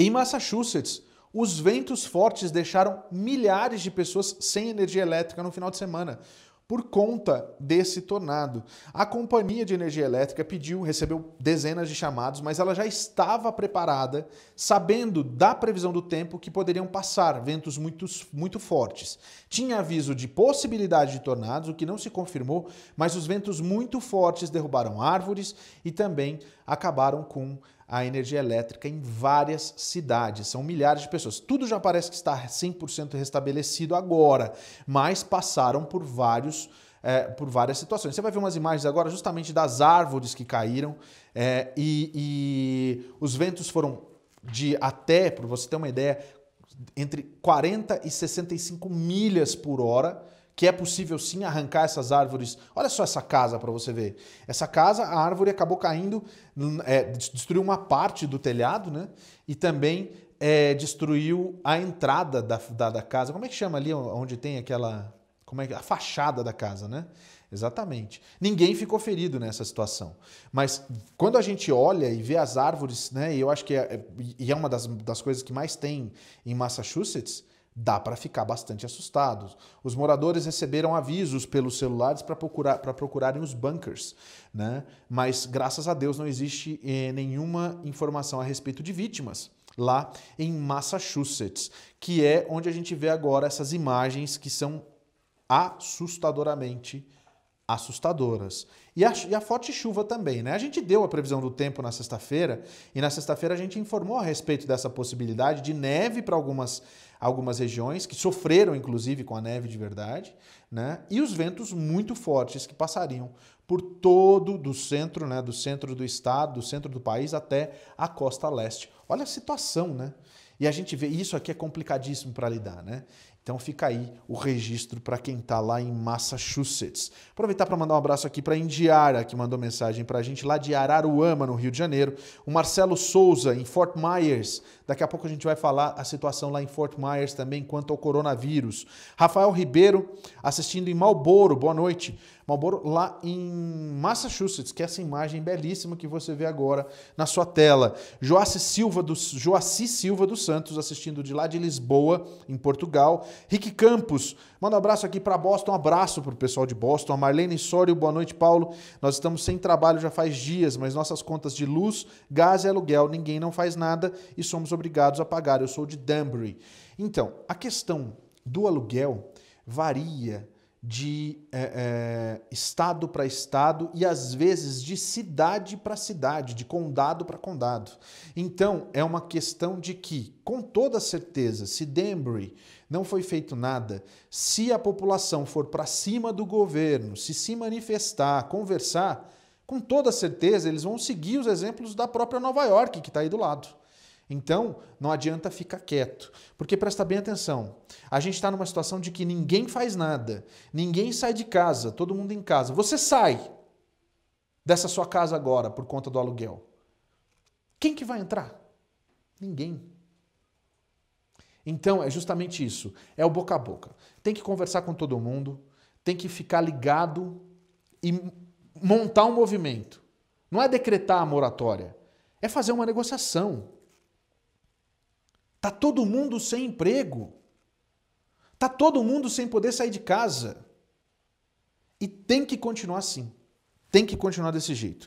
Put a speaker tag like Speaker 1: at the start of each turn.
Speaker 1: Em Massachusetts, os ventos fortes deixaram milhares de pessoas sem energia elétrica no final de semana por conta desse tornado. A companhia de energia elétrica pediu, recebeu dezenas de chamados, mas ela já estava preparada, sabendo da previsão do tempo que poderiam passar ventos muito, muito fortes. Tinha aviso de possibilidade de tornados, o que não se confirmou, mas os ventos muito fortes derrubaram árvores e também acabaram com a energia elétrica em várias cidades. São milhares de pessoas. Tudo já parece que está 100% restabelecido agora, mas passaram por vários. É, por várias situações. Você vai ver umas imagens agora justamente das árvores que caíram é, e, e os ventos foram de até, para você ter uma ideia, entre 40 e 65 milhas por hora que é possível sim arrancar essas árvores. Olha só essa casa para você ver. Essa casa, a árvore acabou caindo, é, destruiu uma parte do telhado, né? E também é, destruiu a entrada da, da, da, casa. Como é que chama ali onde tem aquela. Como é, a fachada da casa, né? Exatamente. Ninguém ficou ferido nessa situação. Mas quando a gente olha e vê as árvores, né? E eu acho que é, é e é uma das, das coisas que mais tem em Massachusetts, dá para ficar bastante assustados. Os moradores receberam avisos pelos celulares para procurar, procurarem os bunkers, né? mas graças a Deus não existe eh, nenhuma informação a respeito de vítimas lá em Massachusetts, que é onde a gente vê agora essas imagens que são assustadoramente assustadoras. E a, e a, forte chuva também, né? A gente deu a previsão do tempo na sexta-feira e na sexta-feira a gente informou a respeito dessa possibilidade de neve para algumas, algumas regiões que sofreram, inclusive, com a neve de verdade, né? E os ventos muito fortes que passariam por todo do centro, né? Do centro do estado, do centro do país até a costa leste. Olha a situação, né? E a gente vê isso aqui é complicadíssimo para lidar, né? Então fica aí o registro para quem está lá em Massachusetts. Aproveitar para mandar um abraço aqui para Indiara, que mandou mensagem para a gente lá de Araruama, no Rio de Janeiro. O Marcelo Souza, em Fort Myers, Daqui a pouco a gente vai falar a situação lá em Fort Myers também quanto ao coronavírus. Rafael Ribeiro assistindo em Marlboro. boa noite. Marlboro lá em Massachusetts, que é essa imagem belíssima que você vê agora na sua tela. Joaci Silva dos Joaci Silva dos Santos assistindo de lá de Lisboa, em Portugal. Rick Campos, manda um abraço aqui para Boston, um abraço pro pessoal de Boston. A Marlene Sório, boa noite, Paulo. Nós estamos sem trabalho já faz dias, mas nossas contas de luz, gás e aluguel, ninguém não faz nada e somos obrigados a pagar. Eu sou de Danbury. Então, a questão do aluguel varia de é, é, estado para estado e às vezes de cidade para cidade, de condado para condado. Então é uma questão de que, com toda certeza, se Danbury não foi feito nada, se a população for para cima do governo, se se manifestar, conversar, com toda certeza eles vão seguir os exemplos da própria Nova York que está aí do lado. Então, não adianta ficar quieto. Porque presta bem atenção, a gente está numa situação de que ninguém faz nada, ninguém sai de casa, todo mundo em casa. Você sai dessa sua casa agora por conta do aluguel. Quem que vai entrar? Ninguém. Então, é justamente isso, é o boca a boca. Tem que conversar com todo mundo, tem que ficar ligado e montar um movimento. Não é decretar a moratória, é fazer uma negociação Tá todo mundo sem emprego. Tá todo mundo sem poder sair de casa. E tem que continuar assim. Tem que continuar desse jeito.